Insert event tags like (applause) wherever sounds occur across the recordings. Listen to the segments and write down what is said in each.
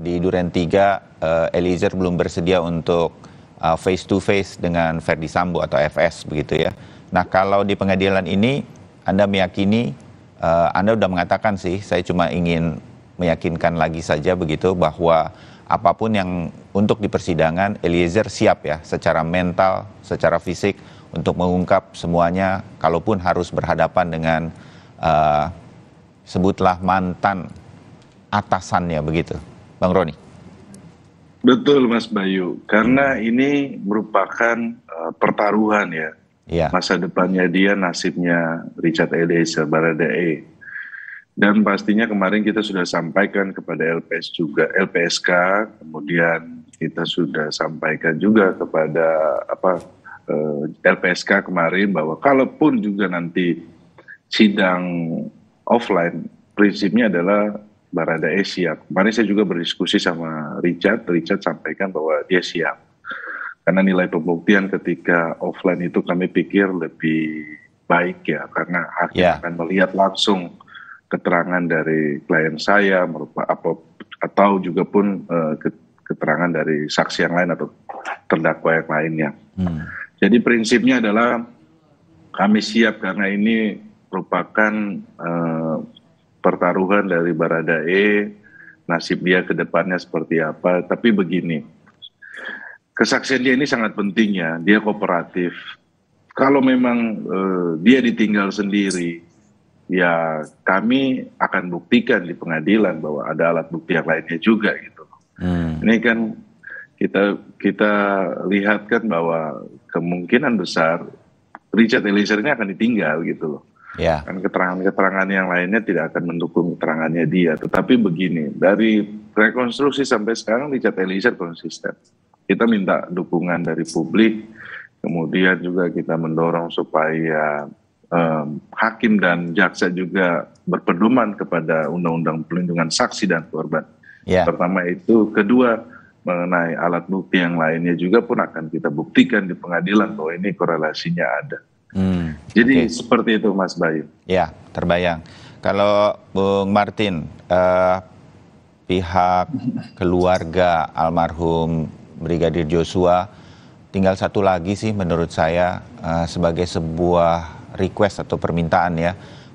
di Duren 3 uh, eh, Eliezer belum bersedia untuk uh, face to face dengan Verdi Sambo atau FS begitu ya. Nah, kalau di pengadilan ini Anda meyakini uh, Anda sudah mengatakan sih saya cuma ingin meyakinkan lagi saja begitu bahwa apapun yang untuk di persidangan Eliezer siap ya secara mental, secara fisik untuk mengungkap semuanya kalaupun harus berhadapan dengan uh, sebutlah mantan atasannya begitu. Bang Roni. Betul Mas Bayu, karena ini merupakan uh, pertaruhan ya. ya. Masa depannya dia, nasibnya Richard Eliezer Baradae. Dan pastinya kemarin kita sudah sampaikan kepada LPS juga, LPSK, kemudian kita sudah sampaikan juga kepada apa eh, LPSK kemarin bahwa kalaupun juga nanti sidang offline, prinsipnya adalah Barada E siap. Kemarin saya juga berdiskusi sama Richard, Richard sampaikan bahwa dia siap. Karena nilai pembuktian ketika offline itu kami pikir lebih baik ya, karena hakim yeah. akan melihat langsung keterangan dari klien saya, apa, atau juga pun uh, keterangan dari saksi yang lain atau terdakwa yang lainnya. Hmm. Jadi prinsipnya adalah kami siap karena ini merupakan uh, pertaruhan dari Baradae, nasib dia ke depannya seperti apa. Tapi begini, kesaksian dia ini sangat penting ya, dia kooperatif. Kalau memang eh, dia ditinggal sendiri, ya kami akan buktikan di pengadilan bahwa ada alat bukti yang lainnya juga gitu. Hmm. Ini kan kita kita lihat kan bahwa kemungkinan besar Richard Eliezer ini akan ditinggal gitu loh. Yeah. Kan keterangan-keterangan yang lainnya tidak akan mendukung keterangannya dia. Tetapi begini, dari rekonstruksi sampai sekarang Richard Eliezer konsisten. Kita minta dukungan dari publik, kemudian juga kita mendorong supaya um, hakim dan jaksa juga berpedoman kepada Undang-Undang Pelindungan Saksi dan Korban. Yeah. Pertama itu, kedua mengenai alat bukti yang lainnya juga pun akan kita buktikan di pengadilan bahwa ini korelasinya ada. Hmm. Jadi okay. seperti itu Mas Bayu. Ya, terbayang. Kalau Bung Martin, eh, pihak (laughs) keluarga almarhum Brigadir Joshua, tinggal satu lagi sih menurut saya eh, sebagai sebuah request atau permintaan ya,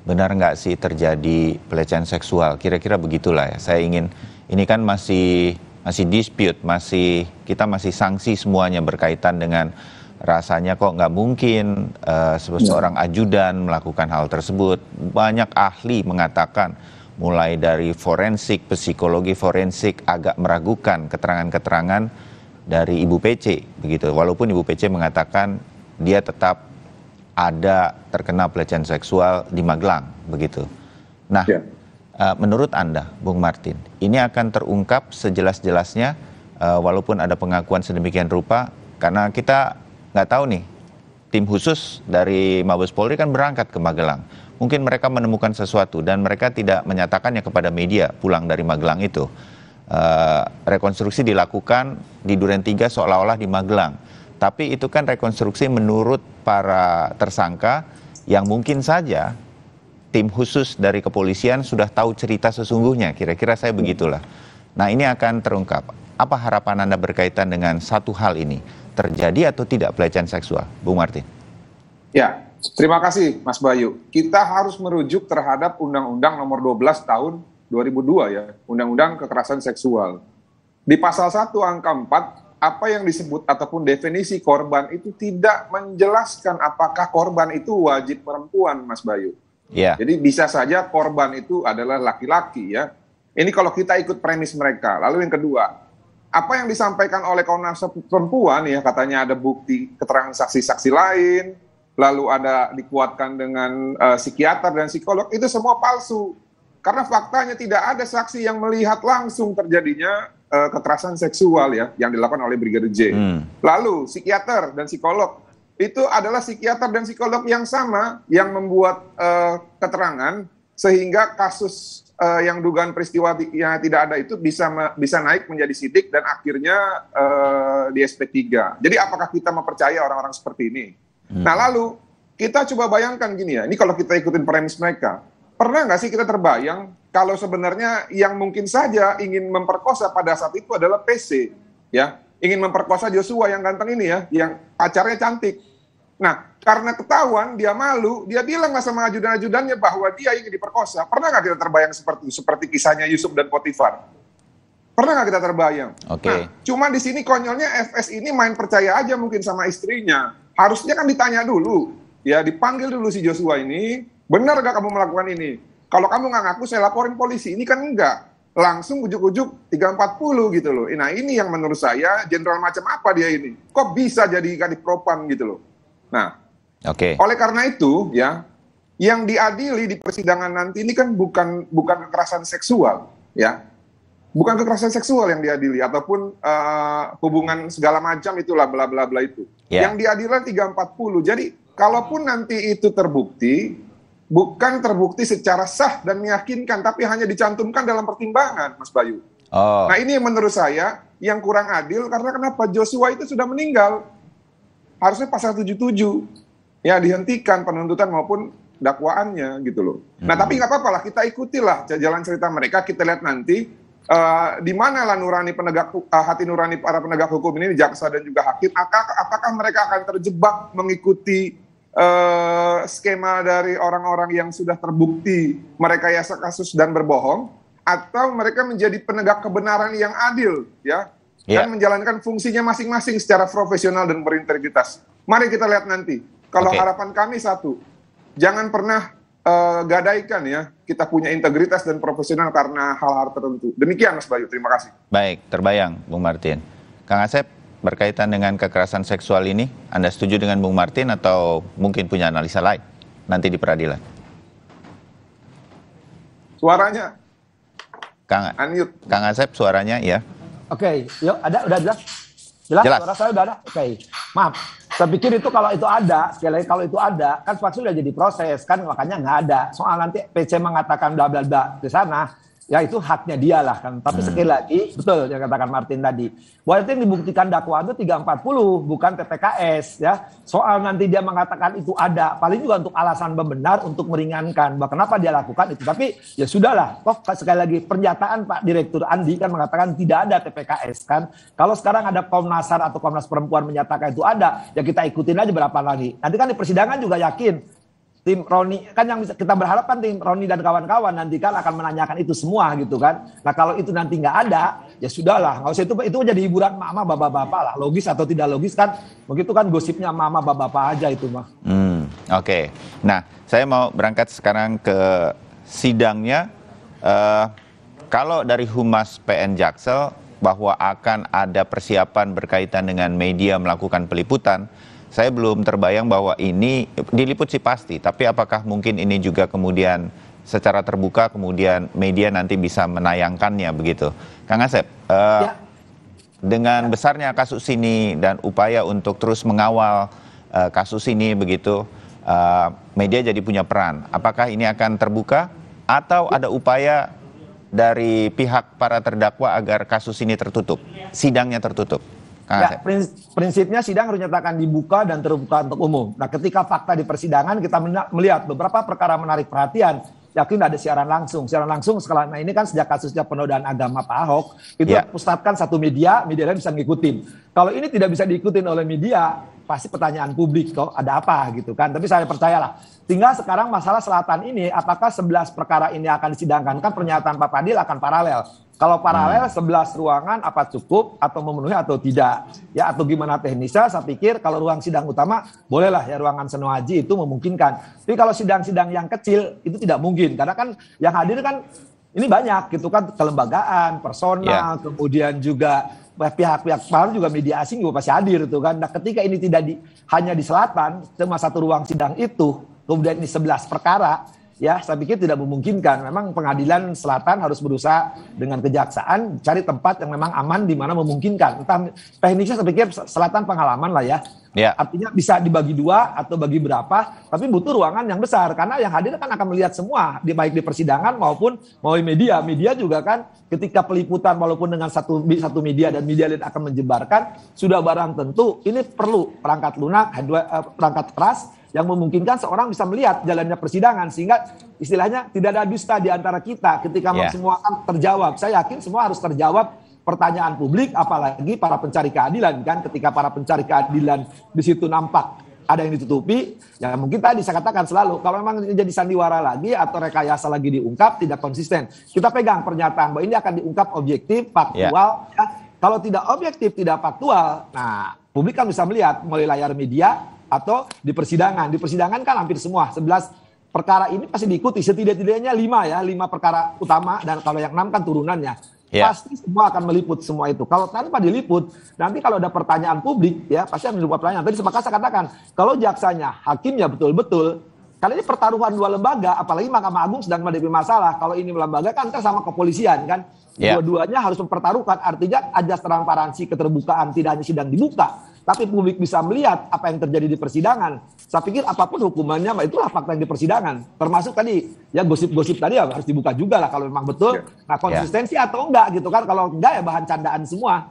benar nggak sih terjadi pelecehan seksual? Kira-kira begitulah ya. Saya ingin ini kan masih masih dispute, masih kita masih sanksi semuanya berkaitan dengan rasanya kok nggak mungkin uh, seorang ajudan melakukan hal tersebut. Banyak ahli mengatakan mulai dari forensik, psikologi forensik agak meragukan keterangan-keterangan dari Ibu PC begitu. Walaupun Ibu PC mengatakan dia tetap ada terkena pelecehan seksual di Magelang begitu. Nah, ya. uh, menurut Anda, Bung Martin, ini akan terungkap sejelas-jelasnya uh, walaupun ada pengakuan sedemikian rupa karena kita nggak tahu nih tim khusus dari Mabes Polri kan berangkat ke Magelang. Mungkin mereka menemukan sesuatu dan mereka tidak menyatakannya kepada media pulang dari Magelang itu. Uh, rekonstruksi dilakukan di Duren 3 seolah-olah di Magelang. Tapi itu kan rekonstruksi menurut para tersangka yang mungkin saja tim khusus dari kepolisian sudah tahu cerita sesungguhnya. Kira-kira saya begitulah. Nah ini akan terungkap. Apa harapan Anda berkaitan dengan satu hal ini? terjadi atau tidak pelecehan seksual, Bung Martin? Ya, terima kasih Mas Bayu. Kita harus merujuk terhadap Undang-Undang Nomor 12 Tahun 2002 ya, Undang-Undang Kekerasan Seksual. Di pasal 1 angka 4 apa yang disebut ataupun definisi korban itu tidak menjelaskan apakah korban itu wajib perempuan, Mas Bayu. Ya. Jadi bisa saja korban itu adalah laki-laki ya. Ini kalau kita ikut premis mereka. Lalu yang kedua, apa yang disampaikan oleh Komnas Perempuan ya katanya ada bukti keterangan saksi-saksi lain, lalu ada dikuatkan dengan uh, psikiater dan psikolog itu semua palsu. Karena faktanya tidak ada saksi yang melihat langsung terjadinya uh, kekerasan seksual ya yang dilakukan oleh Brigadir J. Hmm. Lalu psikiater dan psikolog itu adalah psikiater dan psikolog yang sama yang membuat uh, keterangan sehingga kasus uh, yang dugaan peristiwa yang tidak ada itu bisa bisa naik menjadi sidik dan akhirnya uh, di SP3. Jadi apakah kita mempercaya orang-orang seperti ini? Hmm. Nah lalu kita coba bayangkan gini ya, ini kalau kita ikutin premis mereka, pernah nggak sih kita terbayang kalau sebenarnya yang mungkin saja ingin memperkosa pada saat itu adalah PC, ya ingin memperkosa Joshua yang ganteng ini ya, yang pacarnya cantik. Nah karena ketahuan dia malu, dia bilang nggak sama ajudan-ajudannya bahwa dia ingin diperkosa. Pernah nggak kita terbayang seperti seperti kisahnya Yusuf dan Potifar? Pernah nggak kita terbayang? Oke. Okay. Nah, cuman di sini konyolnya FS ini main percaya aja mungkin sama istrinya. Harusnya kan ditanya dulu, ya dipanggil dulu si Joshua ini, benar nggak kamu melakukan ini? Kalau kamu nggak ngaku, saya laporin polisi. Ini kan enggak. Langsung ujuk-ujuk 340 gitu loh. Nah ini yang menurut saya jenderal macam apa dia ini? Kok bisa jadi kadif propam gitu loh? Nah, Oke. Okay. Oleh karena itu, ya, yang diadili di persidangan nanti ini kan bukan bukan kekerasan seksual, ya. Bukan kekerasan seksual yang diadili ataupun uh, hubungan segala macam itulah bla bla bla itu. Yeah. Yang diadilan 340. Jadi, kalaupun nanti itu terbukti bukan terbukti secara sah dan meyakinkan tapi hanya dicantumkan dalam pertimbangan, Mas Bayu. Oh. Nah, ini menurut saya yang kurang adil karena kenapa Joshua itu sudah meninggal. Harusnya pasal 77 ya dihentikan penuntutan maupun dakwaannya gitu loh. Nah, hmm. Nah tapi nggak apa-apa lah kita ikutilah jalan cerita mereka kita lihat nanti uh, di mana lah nurani penegak uh, hati nurani para penegak hukum ini jaksa dan juga hakim apakah, apakah mereka akan terjebak mengikuti uh, skema dari orang-orang yang sudah terbukti mereka yasa kasus dan berbohong atau mereka menjadi penegak kebenaran yang adil ya yeah. dan menjalankan fungsinya masing-masing secara profesional dan berintegritas. Mari kita lihat nanti kalau okay. harapan kami satu, jangan pernah uh, gadaikan ya kita punya integritas dan profesional karena hal-hal tertentu. Demikian Mas Bayu, terima kasih. Baik, terbayang Bung Martin. Kang Asep, berkaitan dengan kekerasan seksual ini, Anda setuju dengan Bung Martin atau mungkin punya analisa lain nanti di peradilan? Suaranya. Kang, Anjut. Kang Asep suaranya ya. Oke, okay, yuk ada udah jelas? Jelas, jelas. suara saya udah ada? Oke, okay. maaf. Saya pikir itu kalau itu ada, sekali lagi kalau itu ada, kan pasti sudah jadi proses kan, makanya nggak ada. Soal nanti PC mengatakan bla bla bla di sana, ya itu haknya dia lah kan. Tapi hmm. sekali lagi betul yang katakan Martin tadi. Bahwa itu yang dibuktikan dakwaan itu 340 bukan TPKS ya. Soal nanti dia mengatakan itu ada paling juga untuk alasan benar untuk meringankan bahwa kenapa dia lakukan itu. Tapi ya sudahlah. Toh sekali lagi pernyataan Pak Direktur Andi kan mengatakan tidak ada TPKS kan. Kalau sekarang ada Komnas HAM atau Komnas Perempuan menyatakan itu ada, ya kita ikutin aja berapa lagi. Nanti kan di persidangan juga yakin tim Roni kan yang bisa kita berharap kan tim Roni dan kawan-kawan nanti kan akan menanyakan itu semua gitu kan. Nah kalau itu nanti nggak ada ya sudahlah nggak usah itu itu jadi hiburan mama bapak-bapak lah logis atau tidak logis kan begitu kan gosipnya mama bapak-bapak aja itu mah. Hmm, Oke, okay. nah saya mau berangkat sekarang ke sidangnya. Uh, kalau dari humas PN Jaksel bahwa akan ada persiapan berkaitan dengan media melakukan peliputan saya belum terbayang bahwa ini diliput sih pasti, tapi apakah mungkin ini juga kemudian secara terbuka kemudian media nanti bisa menayangkannya begitu. Kang Asep, uh, ya. dengan ya. besarnya kasus ini dan upaya untuk terus mengawal uh, kasus ini begitu, uh, media jadi punya peran. Apakah ini akan terbuka atau ya. ada upaya dari pihak para terdakwa agar kasus ini tertutup, sidangnya tertutup? Ah, ya, prinsipnya sidang harus dinyatakan dibuka dan terbuka untuk umum. Nah, ketika fakta di persidangan kita melihat beberapa perkara menarik perhatian. Yakin ada siaran langsung. Siaran langsung sekarang nah ini kan sejak kasusnya penodaan agama Pak Ahok itu ya. pusatkan satu media, media lain bisa ngikutin. Kalau ini tidak bisa diikutin oleh media, pasti pertanyaan publik kok ada apa gitu kan. Tapi saya percayalah. Tinggal sekarang masalah selatan ini apakah 11 perkara ini akan disidangkan? Kan pernyataan Pak Fadil akan paralel kalau hmm. paralel 11 ruangan apa cukup atau memenuhi atau tidak? Ya atau gimana teknisnya? Saya pikir kalau ruang sidang utama bolehlah ya ruangan senuaji itu memungkinkan. Tapi kalau sidang-sidang yang kecil itu tidak mungkin karena kan yang hadir kan ini banyak gitu kan kelembagaan, personal, yeah. kemudian juga pihak-pihak baru juga media asing juga pasti hadir itu kan. Nah, ketika ini tidak di, hanya di selatan, cuma satu ruang sidang itu, kemudian ini 11 perkara, ya saya pikir tidak memungkinkan. Memang pengadilan selatan harus berusaha dengan kejaksaan cari tempat yang memang aman di mana memungkinkan. Entah teknisnya saya pikir selatan pengalaman lah ya. ya. Artinya bisa dibagi dua atau bagi berapa, tapi butuh ruangan yang besar karena yang hadir kan akan melihat semua di baik di persidangan maupun melalui media. Media juga kan ketika peliputan walaupun dengan satu satu media dan media lain akan menjebarkan sudah barang tentu ini perlu perangkat lunak, eh, perangkat keras yang memungkinkan seorang bisa melihat jalannya persidangan sehingga istilahnya tidak ada dusta di antara kita ketika yeah. semua terjawab. Saya yakin semua harus terjawab pertanyaan publik apalagi para pencari keadilan kan ketika para pencari keadilan di situ nampak ada yang ditutupi ya mungkin tadi saya katakan selalu kalau memang jadi sandiwara lagi atau rekayasa lagi diungkap tidak konsisten kita pegang pernyataan bahwa ini akan diungkap objektif faktual yeah. ya. kalau tidak objektif tidak faktual nah publik kan bisa melihat melalui layar media atau di persidangan. Di persidangan kan hampir semua 11 perkara ini pasti diikuti setidak-tidaknya 5 ya, 5 perkara utama dan kalau yang 6 kan turunannya. Yeah. Pasti semua akan meliput semua itu. Kalau tanpa diliput, nanti kalau ada pertanyaan publik ya pasti akan dibuat pertanyaan. Tadi sepakat saya katakan, kalau jaksanya, hakimnya betul-betul karena ini pertaruhan dua lembaga, apalagi Mahkamah Agung sedang menghadapi masalah. Kalau ini lembaga kan sama kepolisian kan, yeah. dua-duanya harus mempertaruhkan. Artinya ada transparansi, keterbukaan, tidak hanya sidang dibuka, tapi publik bisa melihat apa yang terjadi di persidangan. Saya pikir apapun hukumannya, itulah fakta yang di persidangan. Termasuk tadi ya gosip-gosip tadi ya harus dibuka juga lah kalau memang betul. Ya. Nah ya. konsistensi yeah. atau enggak gitu kan? Kalau enggak ya bahan candaan semua.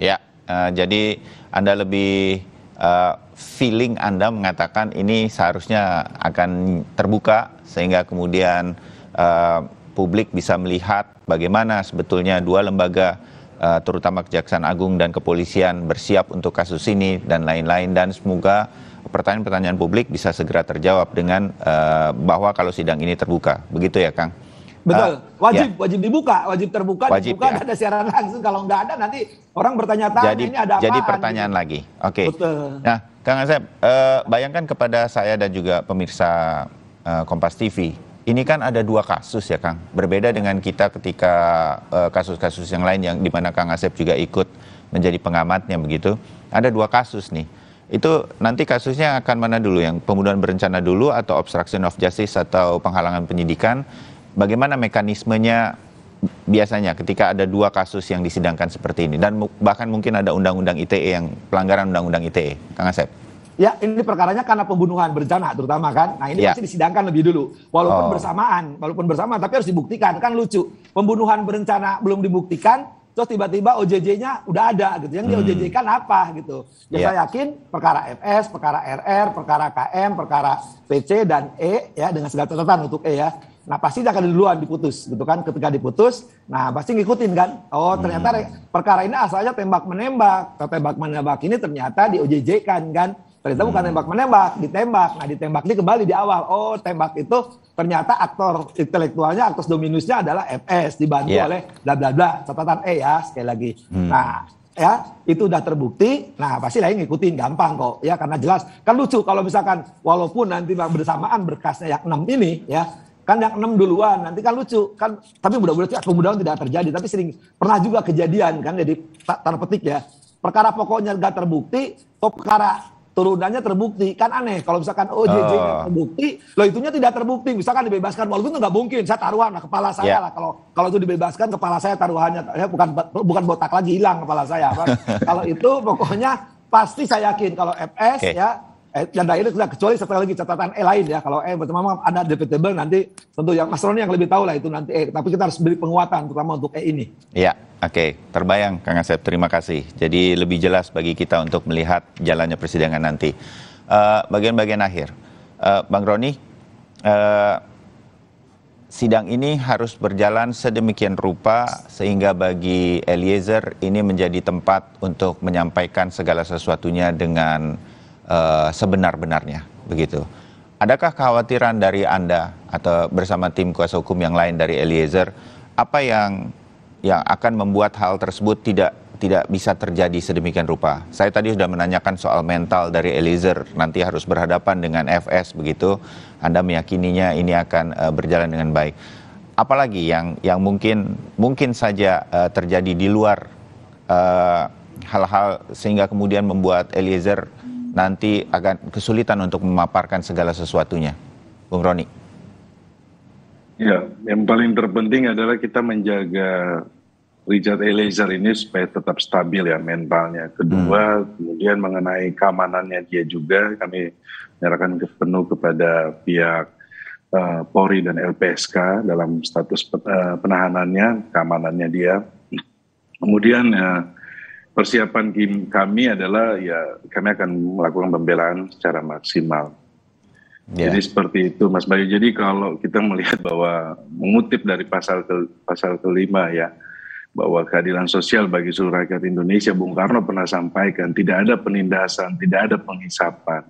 Ya, yeah. uh, jadi anda lebih uh, feeling anda mengatakan ini seharusnya akan terbuka sehingga kemudian uh, publik bisa melihat bagaimana sebetulnya dua lembaga uh, terutama Kejaksaan Agung dan kepolisian bersiap untuk kasus ini dan lain-lain dan semoga pertanyaan-pertanyaan publik bisa segera terjawab dengan uh, bahwa kalau sidang ini terbuka. Begitu ya, Kang? Betul, eh, ya. wajib, ya. wajib dibuka, wajib terbuka, wajib, dibuka, ya. ada siaran langsung. Kalau nggak ada nanti orang bertanya-tanya ini ada apa? Jadi pertanyaan gitu. lagi, oke. Okay. Nah, Kang Asep, uh, bayangkan kepada saya dan juga pemirsa uh, Kompas TV, ini kan ada dua kasus ya Kang. Berbeda dengan kita ketika eh, kasus-kasus uh, yang lain yang dimana Kang Asep juga ikut menjadi pengamatnya begitu. Ada dua kasus nih. Itu nanti kasusnya akan mana dulu? Yang pembunuhan berencana dulu atau obstruction of justice atau penghalangan penyidikan? Bagaimana mekanismenya biasanya ketika ada dua kasus yang disidangkan seperti ini dan bahkan mungkin ada undang-undang ITE yang pelanggaran undang-undang ITE, Kang Asep? Ya, ini perkaranya karena pembunuhan berencana terutama kan. Nah, ini ya. disidangkan lebih dulu. Walaupun oh. bersamaan, walaupun bersamaan tapi harus dibuktikan. Kan lucu. Pembunuhan berencana belum dibuktikan, terus tiba-tiba OJJ-nya udah ada gitu. Yang hmm. di OJJ kan apa gitu. Ya, ya saya yakin perkara FS, perkara RR, perkara KM, perkara PC dan E ya dengan segala catatan untuk E ya. Nah pasti akan duluan diputus gitu kan ketika diputus nah pasti ngikutin kan oh ternyata hmm. perkara ini asalnya tembak menembak tembak menembak ini ternyata di OJJ kan kan Ternyata bukan hmm. tembak-menembak, ditembak. Nah, ditembak ini kembali di awal. Oh, tembak itu ternyata aktor intelektualnya, aktor dominusnya adalah FS dibantu yeah. oleh bla bla bla. Catatan E ya, sekali lagi. Hmm. Nah, ya itu udah terbukti nah pasti lain ngikutin gampang kok ya karena jelas kan lucu kalau misalkan walaupun nanti bersamaan berkasnya yang enam ini ya kan yang enam duluan nanti kan lucu kan tapi mudah-mudahan kemudahan tidak terjadi tapi sering pernah juga kejadian kan jadi tanda petik ya perkara pokoknya gak terbukti atau perkara turunannya terbukti kan aneh kalau misalkan oh ah. terbukti lo itunya tidak terbukti misalkan dibebaskan walaupun itu nggak mungkin saya taruhan lah kepala saya yeah. lah kalau kalau itu dibebaskan kepala saya taruhannya ya, bukan bukan botak lagi hilang kepala saya (laughs) kalau itu pokoknya pasti saya yakin kalau FS okay. ya Eh, yang terakhir itu kecuali setelah lagi catatan E lain ya. Kalau E pertama ada debatable nanti tentu yang Mas Roni yang lebih tahu lah itu nanti E. Tapi kita harus beri penguatan terutama untuk E ini. Iya, oke. Okay. Terbayang Kang Asep, terima kasih. Jadi lebih jelas bagi kita untuk melihat jalannya persidangan nanti. Eh, bagian-bagian uh, akhir. Uh, Bang Roni, uh, sidang ini harus berjalan sedemikian rupa sehingga bagi Eliezer ini menjadi tempat untuk menyampaikan segala sesuatunya dengan Eh, sebenar-benarnya begitu. Adakah kekhawatiran dari Anda atau bersama tim kuasa hukum yang lain dari Eliezer apa yang yang akan membuat hal tersebut tidak tidak bisa terjadi sedemikian rupa. Saya tadi sudah menanyakan soal mental dari Eliezer nanti harus berhadapan dengan FS begitu. Anda meyakininya ini akan uh, berjalan dengan baik. Apalagi yang yang mungkin mungkin saja uh, terjadi di luar hal-hal uh, hal -hal sehingga kemudian membuat Eliezer nanti akan kesulitan untuk memaparkan segala sesuatunya. Bung Roni. Ya, yang paling terpenting adalah kita menjaga Richard Eliezer ini supaya tetap stabil ya mentalnya. Kedua, hmm. kemudian mengenai keamanannya dia juga kami menyerahkan penuh kepada pihak uh, Polri dan LPSK dalam status uh, penahanannya, keamanannya dia. Kemudian uh, persiapan kami adalah ya kami akan melakukan pembelaan secara maksimal. Yeah. Jadi seperti itu Mas Bayu. Jadi kalau kita melihat bahwa mengutip dari pasal ke, pasal kelima ya bahwa keadilan sosial bagi seluruh rakyat Indonesia Bung Karno pernah sampaikan tidak ada penindasan, tidak ada penghisapan.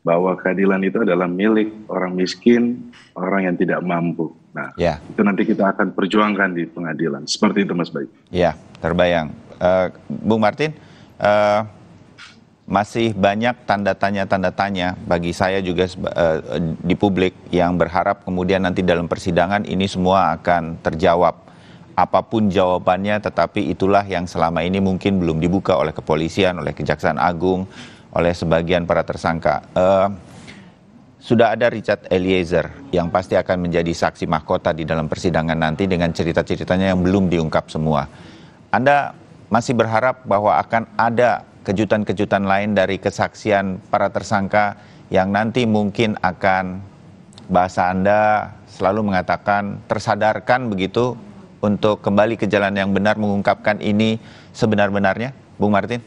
Bahwa keadilan itu adalah milik orang miskin, orang yang tidak mampu. Nah, yeah. itu nanti kita akan perjuangkan di pengadilan. Seperti itu Mas Bayu. Iya, yeah, terbayang. Uh, Bung Martin, uh, masih banyak tanda tanya-tanda tanya bagi saya juga uh, di publik yang berharap kemudian nanti dalam persidangan ini semua akan terjawab. Apapun jawabannya, tetapi itulah yang selama ini mungkin belum dibuka oleh kepolisian, oleh Kejaksaan Agung, oleh sebagian para tersangka. Uh, sudah ada Richard Eliezer yang pasti akan menjadi saksi mahkota di dalam persidangan nanti dengan cerita-ceritanya yang belum diungkap semua. Anda masih berharap bahwa akan ada kejutan-kejutan lain dari kesaksian para tersangka yang nanti mungkin akan bahasa Anda selalu mengatakan tersadarkan begitu untuk kembali ke jalan yang benar mengungkapkan ini sebenar-benarnya, Bung Martin?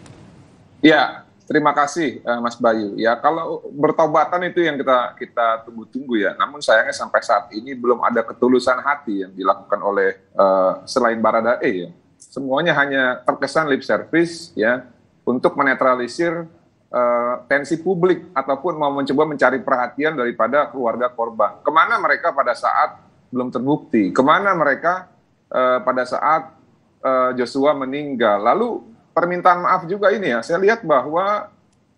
Ya, terima kasih eh, Mas Bayu. Ya, kalau bertobatan itu yang kita kita tunggu-tunggu ya. Namun sayangnya sampai saat ini belum ada ketulusan hati yang dilakukan oleh uh, selain Baradae ya semuanya hanya terkesan lip service ya untuk menetralisir uh, tensi publik ataupun mau mencoba mencari perhatian daripada keluarga korban. Kemana mereka pada saat belum terbukti? Kemana mereka uh, pada saat uh, Joshua meninggal? Lalu permintaan maaf juga ini ya, saya lihat bahwa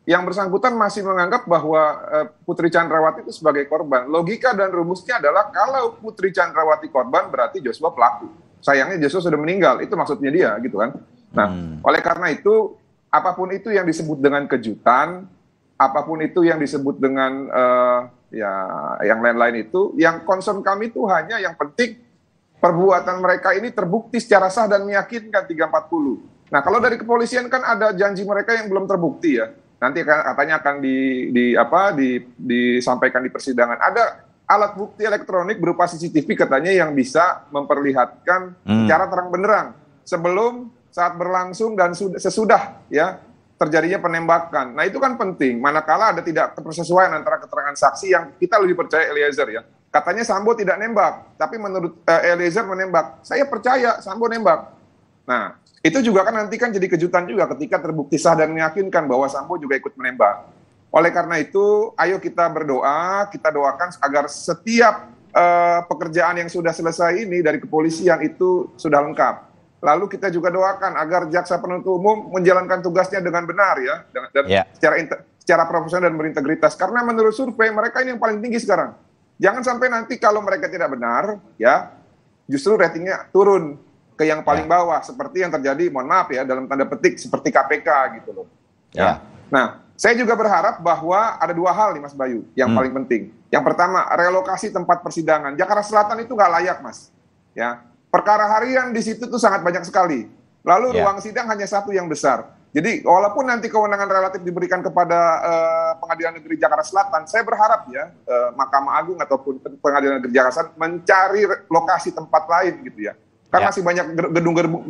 yang bersangkutan masih menganggap bahwa Putri Chandrawati itu sebagai korban. Logika dan rumusnya adalah kalau Putri Chandrawati korban berarti Joshua pelaku sayangnya Yesus sudah meninggal. Itu maksudnya dia gitu kan. Nah, hmm. oleh karena itu apapun itu yang disebut dengan kejutan, apapun itu yang disebut dengan uh, ya yang lain-lain itu, yang concern kami itu hanya yang penting perbuatan mereka ini terbukti secara sah dan meyakinkan 340. Nah, kalau dari kepolisian kan ada janji mereka yang belum terbukti ya. Nanti katanya akan di, di apa di disampaikan di persidangan. Ada alat bukti elektronik berupa CCTV katanya yang bisa memperlihatkan hmm. secara terang benderang sebelum saat berlangsung dan sesudah ya terjadinya penembakan. Nah itu kan penting. Manakala ada tidak kesesuaian antara keterangan saksi yang kita lebih percaya Eliezer ya. Katanya Sambo tidak nembak, tapi menurut uh, Eliezer menembak. Saya percaya Sambo nembak. Nah itu juga kan nanti kan jadi kejutan juga ketika terbukti sah dan meyakinkan bahwa Sambo juga ikut menembak. Oleh karena itu, ayo kita berdoa, kita doakan agar setiap uh, pekerjaan yang sudah selesai ini dari kepolisian itu sudah lengkap. Lalu kita juga doakan agar jaksa penuntut umum menjalankan tugasnya dengan benar ya, dan, dan yeah. secara secara profesional dan berintegritas. Karena menurut survei mereka ini yang paling tinggi sekarang. Jangan sampai nanti kalau mereka tidak benar, ya justru ratingnya turun ke yang paling yeah. bawah seperti yang terjadi, mohon maaf ya, dalam tanda petik seperti KPK gitu loh. Yeah. ya. Nah, saya juga berharap bahwa ada dua hal nih Mas Bayu yang hmm. paling penting. Yang pertama relokasi tempat persidangan. Jakarta Selatan itu nggak layak Mas. Ya perkara harian di situ tuh sangat banyak sekali. Lalu yeah. ruang sidang hanya satu yang besar. Jadi walaupun nanti kewenangan relatif diberikan kepada uh, Pengadilan Negeri Jakarta Selatan, saya berharap ya uh, Mahkamah Agung ataupun Pengadilan Negeri Jakarta Selatan mencari lokasi tempat lain gitu ya. Karena ya. masih banyak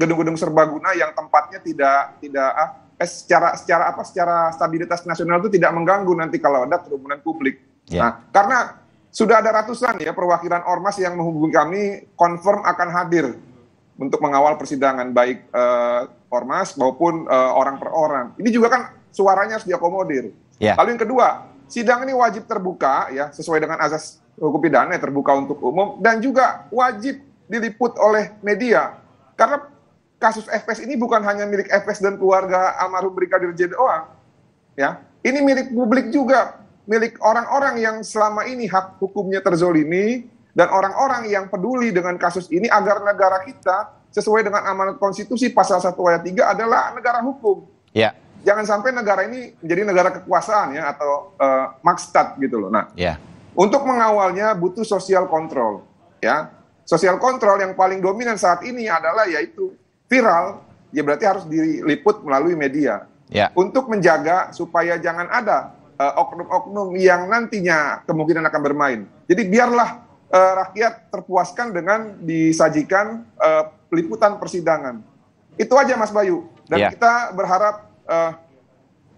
gedung-gedung serbaguna yang tempatnya tidak tidak ah, eh, secara secara apa secara stabilitas nasional itu tidak mengganggu nanti kalau ada kerumunan publik. Yeah. Nah, karena sudah ada ratusan ya perwakilan ormas yang menghubungi kami confirm akan hadir untuk mengawal persidangan baik eh, ormas maupun eh, orang per orang. Ini juga kan suaranya harus diakomodir. Yeah. Lalu yang kedua, sidang ini wajib terbuka ya sesuai dengan asas hukum pidana terbuka untuk umum dan juga wajib diliput oleh media karena kasus FS ini bukan hanya milik FS dan keluarga almarhum Brigadir J doang. Ya, ini milik publik juga, milik orang-orang yang selama ini hak hukumnya terzolimi dan orang-orang yang peduli dengan kasus ini agar negara kita sesuai dengan amanat konstitusi pasal 1 ayat 3 adalah negara hukum. Ya. Jangan sampai negara ini menjadi negara kekuasaan ya atau uh, eh, makstat gitu loh. Nah, ya. untuk mengawalnya butuh sosial kontrol ya. Sosial kontrol yang paling dominan saat ini adalah yaitu viral, ya berarti harus diliput melalui media. Ya. Untuk menjaga supaya jangan ada eh, oknum-oknum uh, yang nantinya kemungkinan akan bermain. Jadi biarlah uh, rakyat terpuaskan dengan disajikan uh, liputan persidangan. Itu aja Mas Bayu. Dan ya. kita berharap uh,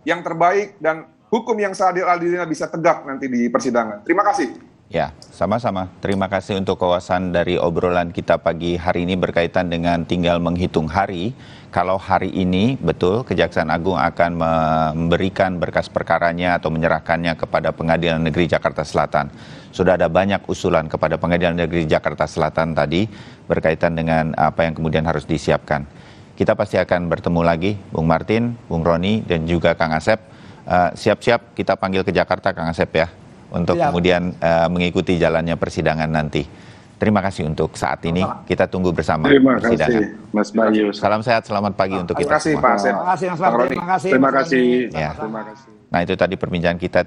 yang terbaik dan hukum yang seadil-adilnya bisa tegak nanti di persidangan. Terima kasih. Ya, sama-sama. Terima kasih untuk kawasan dari obrolan kita pagi hari ini berkaitan dengan tinggal menghitung hari. Kalau hari ini betul Kejaksaan Agung akan memberikan berkas perkaranya atau menyerahkannya kepada Pengadilan Negeri Jakarta Selatan. Sudah ada banyak usulan kepada Pengadilan Negeri Jakarta Selatan tadi berkaitan dengan apa yang kemudian harus disiapkan. Kita pasti akan bertemu lagi Bung Martin, Bung Roni dan juga Kang Asep. Eh, siap-siap uh, siap -siap kita panggil ke Jakarta Kang Asep ya untuk Siap. kemudian uh, mengikuti jalannya persidangan nanti. Terima kasih untuk saat ini. Kita tunggu bersama Terima persidangan. kasih, Mas Bayu. Salam sehat, selamat pagi untuk kita kasih, semua. Terima kasih, Mas Pak. Terima kasih. Terima kasih. Ya. Terima kasih. Nah, itu tadi perbincangan kita.